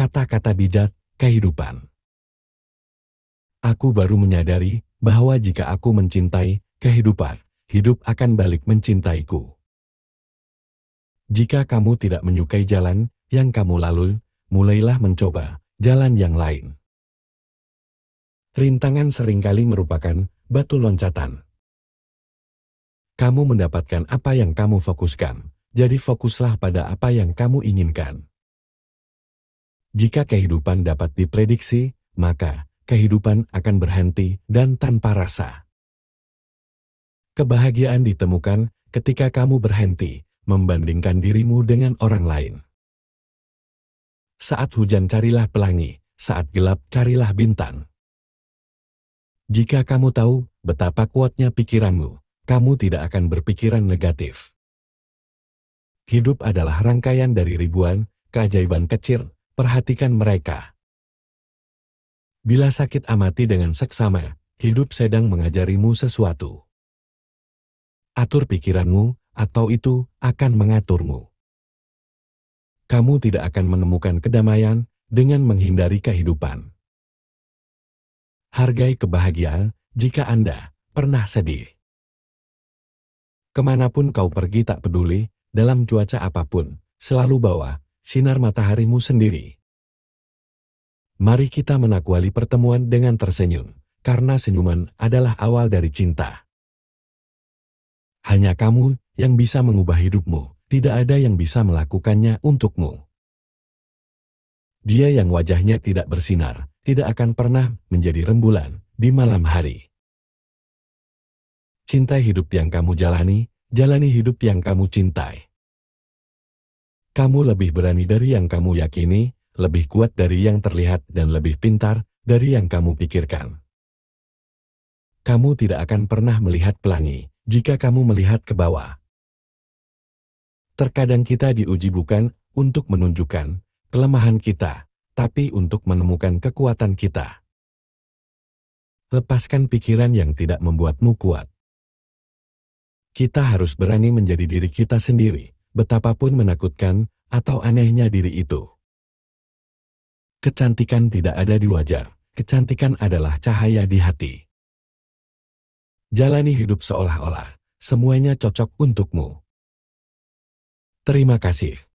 kata-kata bijak, kehidupan. Aku baru menyadari bahwa jika aku mencintai kehidupan, hidup akan balik mencintaiku. Jika kamu tidak menyukai jalan yang kamu lalui, mulailah mencoba jalan yang lain. Rintangan seringkali merupakan batu loncatan. Kamu mendapatkan apa yang kamu fokuskan, jadi fokuslah pada apa yang kamu inginkan. Jika kehidupan dapat diprediksi, maka kehidupan akan berhenti dan tanpa rasa. Kebahagiaan ditemukan ketika kamu berhenti membandingkan dirimu dengan orang lain. Saat hujan carilah pelangi, saat gelap carilah bintang. Jika kamu tahu betapa kuatnya pikiranmu, kamu tidak akan berpikiran negatif. Hidup adalah rangkaian dari ribuan keajaiban kecil Perhatikan mereka. Bila sakit amati dengan seksama, hidup sedang mengajarimu sesuatu. Atur pikiranmu, atau itu akan mengaturmu. Kamu tidak akan menemukan kedamaian dengan menghindari kehidupan. Hargai kebahagiaan jika Anda pernah sedih. Kemanapun kau pergi tak peduli, dalam cuaca apapun, selalu bawa sinar mataharimu sendiri. Mari kita menakwali pertemuan dengan tersenyum, karena senyuman adalah awal dari cinta. Hanya kamu yang bisa mengubah hidupmu, tidak ada yang bisa melakukannya untukmu. Dia yang wajahnya tidak bersinar, tidak akan pernah menjadi rembulan di malam hari. Cintai hidup yang kamu jalani, jalani hidup yang kamu cintai. Kamu lebih berani dari yang kamu yakini, lebih kuat dari yang terlihat dan lebih pintar dari yang kamu pikirkan. Kamu tidak akan pernah melihat pelangi jika kamu melihat ke bawah. Terkadang kita diuji bukan untuk menunjukkan kelemahan kita, tapi untuk menemukan kekuatan kita. Lepaskan pikiran yang tidak membuatmu kuat. Kita harus berani menjadi diri kita sendiri, betapapun menakutkan atau anehnya diri itu. Kecantikan tidak ada di wajar. kecantikan adalah cahaya di hati. Jalani hidup seolah-olah semuanya cocok untukmu. Terima kasih.